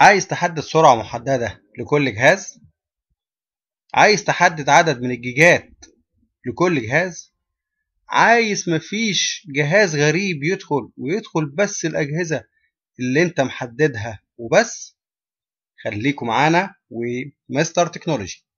عايز تحدد سرعة محددة لكل جهاز عايز تحدد عدد من الجيجات لكل جهاز عايز مفيش جهاز غريب يدخل ويدخل بس الأجهزة اللي انت محددها وبس خليكم معانا ومستر تكنولوجي